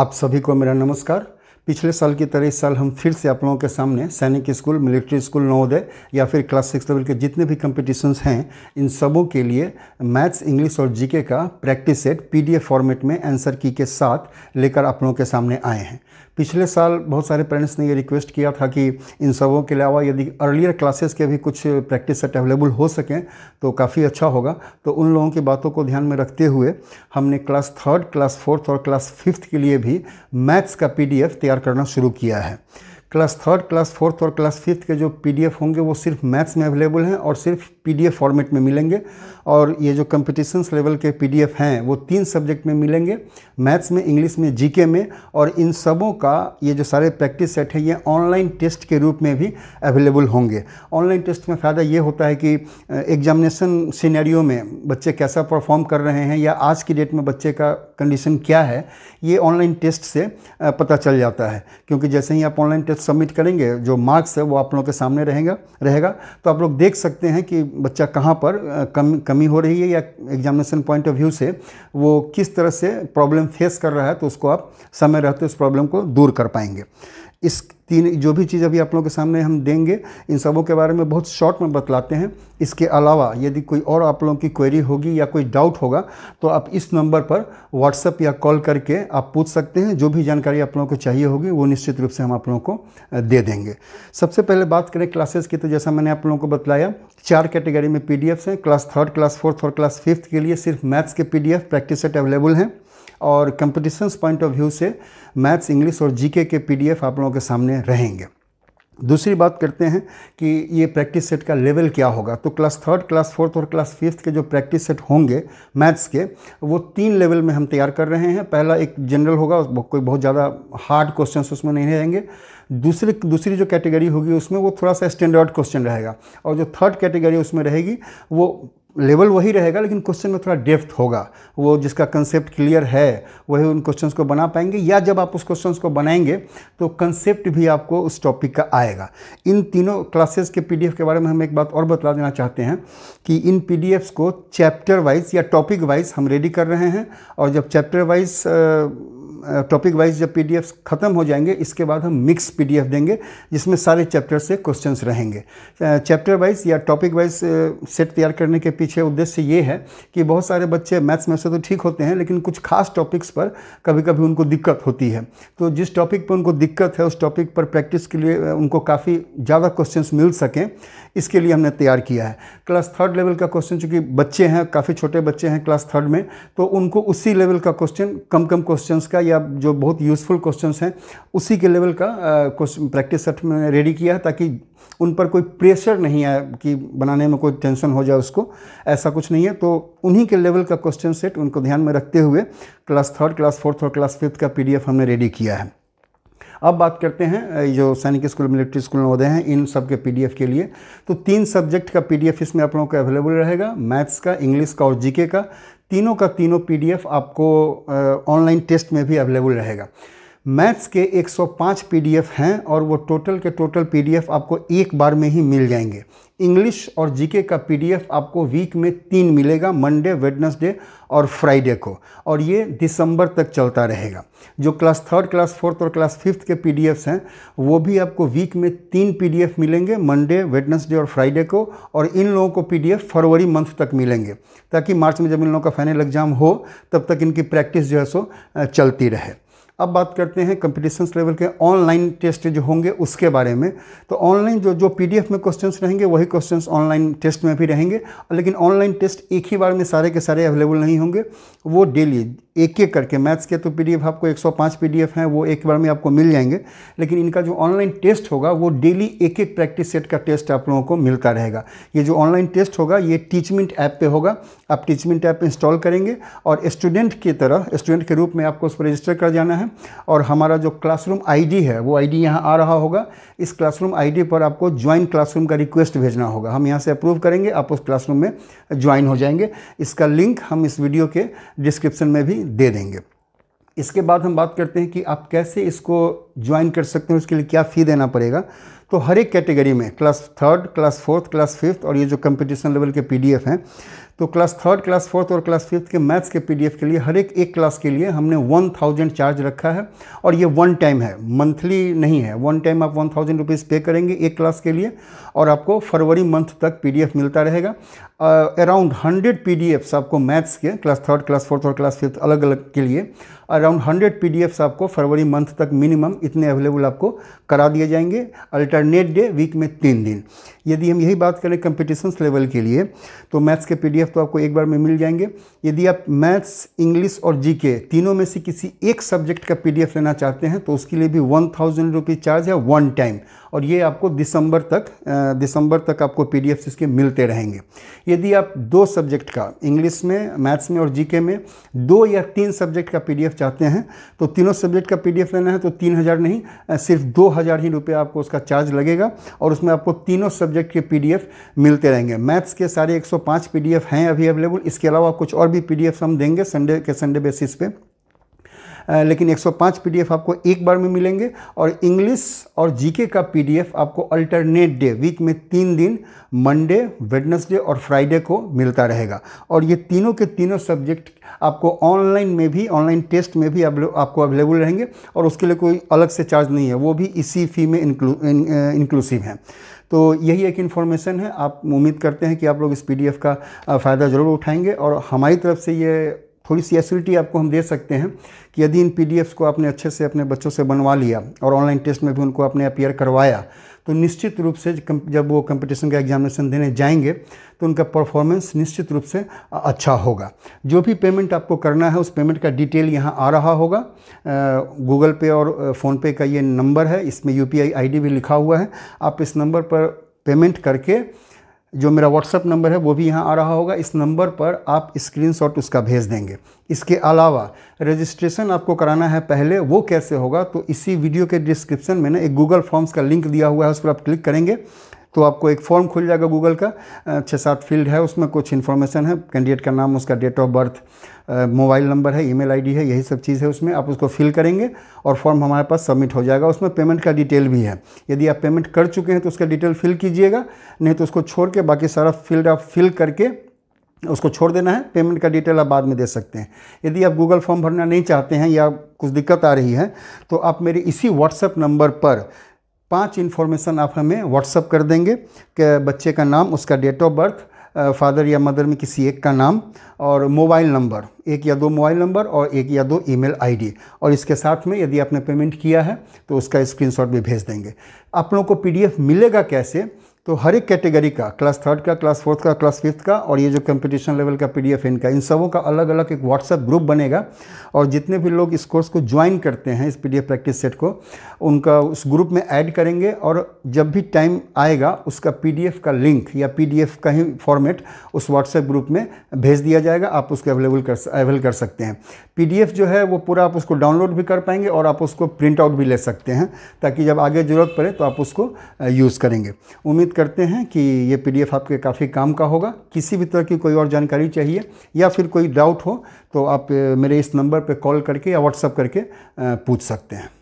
आप सभी को मेरा नमस्कार पिछले साल की तरह इस साल हम फिर से आप लोगों के सामने सैनिक स्कूल मिलिट्री स्कूल नवोदय या फिर क्लास सिक्स लेवल के जितने भी कंपटीशंस हैं इन सबों के लिए मैथ्स इंग्लिश और जीके का प्रैक्टिस सेट पीडीएफ फॉर्मेट में आंसर की के साथ लेकर आप लोगों के सामने आए हैं पिछले साल बहुत सारे पेरेंट्स ने ये रिक्वेस्ट किया था कि इन सबों के अलावा यदि अर्लियर क्लासेस के भी कुछ प्रैक्टिस सेट अवेलेबल हो सकें तो काफ़ी अच्छा होगा तो उन लोगों की बातों को ध्यान में रखते हुए हमने क्लास थर्ड क्लास फोर्थ और क्लास फिफ्थ के लिए भी मैथ्स का पी तैयार करना शुरू किया है क्लास थर्ड क्लास फोर्थ और क्लास फिफ्थ के जो पीडीएफ होंगे वो सिर्फ मैथ्स में अवेलेबल हैं और सिर्फ पीडीएफ फॉर्मेट में मिलेंगे और ये जो कम्पिटिशन्स लेवल के पीडीएफ हैं वो तीन सब्जेक्ट में मिलेंगे मैथ्स में इंग्लिश में जीके में और इन सबों का ये जो सारे प्रैक्टिस सेट है ये ऑनलाइन टेस्ट के रूप में भी अवेलेबल होंगे ऑनलाइन टेस्ट में फ़ायदा ये होता है कि एग्जामिनेशन सीनेरियो में बच्चे कैसा परफॉर्म कर रहे हैं या आज की डेट में बच्चे का कंडीशन क्या है ये ऑनलाइन टेस्ट से पता चल जाता है क्योंकि जैसे ही आप ऑनलाइन टेस्ट सबमिट करेंगे जो मार्क्स है वो आप लोगों के सामने रहेगा रहेगा तो आप लोग देख सकते हैं कि बच्चा कहाँ पर कम कमी हो रही है या एग्जामिनेशन पॉइंट ऑफ व्यू से वो किस तरह से प्रॉब्लम फेस कर रहा है तो उसको आप समय रहते उस प्रॉब्लम को दूर कर पाएंगे इस तीन जो भी चीज़ अभी आप लोगों के सामने हम देंगे इन सबों के बारे में बहुत शॉर्ट में बतलाते हैं इसके अलावा यदि कोई और आप लोगों की क्वेरी होगी या कोई डाउट होगा तो आप इस नंबर पर व्हाट्सअप या कॉल करके आप पूछ सकते हैं जो भी जानकारी आप लोगों को चाहिए होगी वो निश्चित रूप से हम आप लोगों को दे देंगे सबसे पहले बात करें क्लासेस की तो जैसा मैंने आप लोगों को बतलाया चार कैटेगरी में पी हैं क्लास थर्ड क्लास फोर्थ और क्लास फिफ्थ के लिए सिर्फ मैथ्स के पी प्रैक्टिस सेट अवेलेबल हैं और कंपटीशंस पॉइंट ऑफ व्यू से मैथ्स इंग्लिश और जीके के पीडीएफ आप लोगों के सामने रहेंगे दूसरी बात करते हैं कि ये प्रैक्टिस सेट का लेवल क्या होगा तो क्लास थर्ड क्लास फोर्थ और क्लास फिफ्थ के जो प्रैक्टिस सेट होंगे मैथ्स के वो तीन लेवल में हम तैयार कर रहे हैं पहला एक जनरल होगा कोई बहुत ज़्यादा हार्ड क्वेश्चंस उसमें नहीं रहेंगे दूसरी दूसरी जो कैटेगरी होगी उसमें वो थोड़ा सा स्टैंडर्ड क्वेश्चन रहेगा और जो थर्ड कैटेगरी उसमें रहेगी वो लेवल वही रहेगा लेकिन क्वेश्चन में थोड़ा डेफ्थ होगा वो जिसका कंसेप्ट क्लियर है वही उन क्वेश्चंस को बना पाएंगे या जब आप उस क्वेश्चंस को बनाएंगे तो कंसेप्ट भी आपको उस टॉपिक का आएगा इन तीनों क्लासेस के पीडीएफ के बारे में हम एक बात और बता देना चाहते हैं कि इन पीडीएफ्स को चैप्टर वाइज या टॉपिक वाइज हम रेडी कर रहे हैं और जब चैप्टर वाइज टॉपिक वाइज जब पी ख़त्म हो जाएंगे इसके बाद हम मिक्स पी देंगे जिसमें सारे चैप्टर से क्वेश्चंस रहेंगे चैप्टर वाइज या टॉपिक वाइज सेट तैयार करने के पीछे उद्देश्य ये है कि बहुत सारे बच्चे मैथ्स में से तो ठीक होते हैं लेकिन कुछ खास टॉपिक्स पर कभी कभी उनको दिक्कत होती है तो जिस टॉपिक पर उनको दिक्कत है उस टॉपिक पर प्रैक्टिस के लिए उनको काफ़ी ज़्यादा क्वेश्चन मिल सकें इसके लिए हमने तैयार किया है क्लास थर्ड लेवल का क्वेश्चन चूँकि बच्चे हैं काफ़ी छोटे बच्चे हैं क्लास थर्ड में तो उनको उसी लेवल का क्वेश्चन कम कम क्वेश्चन का का या जो बहुत यूज़फुल क्वेश्चंस हैं उसी के लेवल का प्रैक्टिस सेट में रेडी किया है ताकि उन पर कोई प्रेशर नहीं आए कि बनाने में कोई टेंशन हो जाए उसको ऐसा कुछ नहीं है तो उन्हीं के लेवल का क्वेश्चन सेट उनको ध्यान में रखते हुए क्लास थर्ड क्लास फोर्थ और क्लास फिफ्थ का पी हमने रेडी किया है अब बात करते हैं जो सैनिक स्कूल मिलिट्री स्कूल महोदय हैं इन सब के पी के लिए तो तीन सब्जेक्ट का पी इसमें आप लोगों को अवेलेबल रहेगा मैथ्स का इंग्लिश का और जीके का तीनों का तीनों पीडीएफ आपको ऑनलाइन टेस्ट में भी अवेलेबल रहेगा मैथ्स के 105 पीडीएफ हैं और वो टोटल के टोटल पीडीएफ आपको एक बार में ही मिल जाएंगे इंग्लिश और जीके का पीडीएफ आपको वीक में तीन मिलेगा मंडे वेडनेसडे और फ्राइडे को और ये दिसंबर तक चलता रहेगा जो क्लास थर्ड क्लास फोर्थ और क्लास फिफ्थ के पीडीएफ्स हैं वो भी आपको वीक में तीन पीडीएफ मिलेंगे मंडे वेडनेसडे और फ्राइडे को और इन लोगों को पीडीएफ फरवरी मंथ तक मिलेंगे ताकि मार्च में जब इन लोगों का फाइनल एग्जाम हो तब तक इनकी प्रैक्टिस जो है सो चलती रहे अब बात करते हैं कंपटीशन लेवल के ऑनलाइन टेस्ट जो होंगे उसके बारे में तो ऑनलाइन जो जो पीडीएफ में क्वेश्चंस रहेंगे वही क्वेश्चंस ऑनलाइन टेस्ट में भी रहेंगे लेकिन ऑनलाइन टेस्ट एक ही बार में सारे के सारे अवेलेबल नहीं होंगे वो डेली एक एक करके मैथ्स के तो पीडीएफ आपको 105 पीडीएफ हैं वो एक बार में आपको मिल जाएंगे लेकिन इनका जो ऑनलाइन टेस्ट होगा वो डेली एक एक प्रैक्टिस सेट का टेस्ट आप लोगों को मिलता रहेगा ये जो ऑनलाइन टेस्ट होगा ये टीचमेंट ऐप पे होगा आप टीचमेंट ऐप इंस्टॉल करेंगे और स्टूडेंट की तरह स्टूडेंट के रूप में आपको उस पर रजिस्टर कर जाना है और हमारा जो क्लासरूम आई है वो आई डी आ रहा होगा इस क्लासरूम आई पर आपको ज्वाइन क्लासरूम का रिक्वेस्ट भेजना होगा हम यहाँ से अप्रूव करेंगे आप उस क्लासरूम में ज्वाइन हो जाएंगे इसका लिंक हम इस वीडियो के डिस्क्रिप्शन में भी दे देंगे इसके बाद हम बात करते हैं कि आप कैसे इसको ज्वाइन कर सकते हैं उसके लिए क्या फ़ी देना पड़ेगा तो हर एक कैटेगरी में class third class fourth class fifth और ये जो कंपटीशन लेवल के पीडीएफ हैं तो क्लास थर्ड क्लास फोर्थ और क्लास फिफ्थ के मैथ्स के पीडीएफ के लिए हर एक एक क्लास के लिए हमने वन थाउजेंड चार्ज रखा है और ये वन टाइम है मंथली नहीं है वन टाइम आप वन थाउजेंड रुपीज़ पे करेंगे एक क्लास के लिए और आपको फरवरी मंथ तक पी मिलता रहेगा अराउंड हंड्रेड पी आपको मैथ्स के क्लास थर्ड क्लास फोर्थ और क्लास फिफ्थ अलग अलग के लिए अराउंड हंड्रेड पी आपको फरवरी मंथ तक मिनिमम इतने अवेलेबल आपको करा दिए जाएंगे अल्टरनेट डे वीक में तीन दिन यदि हम यही बात करें कम्पिटिशन्स लेवल के लिए तो मैथ्स के पी तो आपको एक बार में मिल जाएंगे यदि आप मैथ्स इंग्लिश और जी तीनों में से किसी एक सब्जेक्ट का पी लेना चाहते हैं तो उसके लिए भी वन थाउजेंड रुपीज़ चार्ज है वन टाइम और ये आपको दिसंबर तक दिसंबर तक आपको पी डी इसके मिलते रहेंगे यदि आप दो सब्जेक्ट का इंग्लिश में मैथ्स में और जीके में दो या तीन सब्जेक्ट का पी चाहते हैं तो तीनों सब्जेक्ट का पी लेना है तो तीन हज़ार नहीं सिर्फ दो हज़ार ही रुपये आपको उसका चार्ज लगेगा और उसमें आपको तीनों सब्जेक्ट सब्जेक्ट के पीडीएफ मिलते रहेंगे मैथ्स के सारे 105 पीडीएफ हैं अभी अवेलेबल इसके अलावा कुछ और भी पीडीएफ हम देंगे संडे के संडे बेसिस पे लेकिन 105 पीडीएफ आपको एक बार में मिलेंगे और इंग्लिश और जीके का पीडीएफ आपको अल्टरनेट डे वीक में तीन दिन मंडे वेडनेसडे और फ्राइडे को मिलता रहेगा और ये तीनों के तीनों सब्जेक्ट आपको ऑनलाइन में भी ऑनलाइन टेस्ट में भी आपको अवेलेबल रहेंगे और उसके लिए कोई अलग से चार्ज नहीं है वो भी इसी फ़ी में इंक्लू, इं, इंक्लूसिव है तो यही एक इन्फॉर्मेशन है आप उम्मीद करते हैं कि आप लोग इस पी का फ़ायदा ज़रूर उठाएंगे और हमारी तरफ से ये थोड़ी सी एसिडिटी आपको हम दे सकते हैं कि यदि इन पी को आपने अच्छे से अपने बच्चों से बनवा लिया और ऑनलाइन टेस्ट में भी उनको आपने अपियर करवाया तो निश्चित रूप से जब वो कंपटीशन का एग्जामिनेशन देने जाएंगे तो उनका परफॉर्मेंस निश्चित रूप से अच्छा होगा जो भी पेमेंट आपको करना है उस पेमेंट का डिटेल यहाँ आ रहा होगा गूगल पे और फ़ोनपे का ये नंबर है इसमें यू पी भी लिखा हुआ है आप इस नंबर पर पेमेंट करके जो मेरा व्हाट्सअप नंबर है वो भी यहाँ आ रहा होगा इस नंबर पर आप स्क्रीनशॉट उसका भेज देंगे इसके अलावा रजिस्ट्रेशन आपको कराना है पहले वो कैसे होगा तो इसी वीडियो के डिस्क्रिप्शन में ना एक गूगल फॉर्म्स का लिंक दिया हुआ है उस पर आप क्लिक करेंगे तो आपको एक फॉर्म खुल जाएगा गूगल का छः सात फील्ड है उसमें कुछ इन्फॉर्मेशन है कैंडिडेट का नाम उसका date of birth mobile number है ईमेल आईडी है यही सब चीज़ है उसमें आप उसको फिल करेंगे और फॉर्म हमारे पास सबमिट हो जाएगा उसमें पेमेंट का डिटेल भी है यदि आप पेमेंट कर चुके हैं तो उसका डिटेल फिल कीजिएगा नहीं तो उसको छोड़ के बाकी सारा फील्ड आप फिल करके उसको छोड़ देना है पेमेंट का डिटेल आप बाद में दे सकते हैं यदि आप गूगल फॉर्म भरना नहीं चाहते हैं या कुछ दिक्कत आ रही है तो आप मेरे इसी व्हाट्सएप नंबर पर पांच इन्फॉर्मेशन आप हमें व्हाट्सअप कर देंगे कि बच्चे का नाम उसका डेट ऑफ बर्थ फादर या मदर में किसी एक का नाम और मोबाइल नंबर एक या दो मोबाइल नंबर और एक या दो ईमेल आईडी और इसके साथ में यदि आपने पेमेंट किया है तो उसका स्क्रीनशॉट भी भेज देंगे आप लोगों को पीडीएफ मिलेगा कैसे तो हर एक कैटेगरी का क्लास थर्ड का क्लास फोर्थ का क्लास फिफ्थ का और ये जो कंपटीशन लेवल का पीडीएफ इनका इन सबों का अलग अलग एक व्हाट्सएप ग्रुप बनेगा और जितने भी लोग इस कोर्स को ज्वाइन करते हैं इस पीडीएफ प्रैक्टिस सेट को उनका उस ग्रुप में ऐड करेंगे और जब भी टाइम आएगा उसका पी का लिंक या पी का ही फॉर्मेट उस व्हाट्सएप ग्रुप में भेज दिया जाएगा आप उसको अवेलेबल कर अवेल कर सकते हैं पी जो है वो पूरा आप उसको डाउनलोड भी कर पाएंगे और आप उसको प्रिंट आउट भी ले सकते हैं ताकि जब आगे ज़रूरत पड़े तो आप उसको यूज़ करेंगे उम्मीद उम्मीद करते हैं कि ये पीडीएफ आपके काफ़ी काम का होगा किसी भी तरह की कोई और जानकारी चाहिए या फिर कोई डाउट हो तो आप मेरे इस नंबर पर कॉल करके या व्हाट्सअप करके पूछ सकते हैं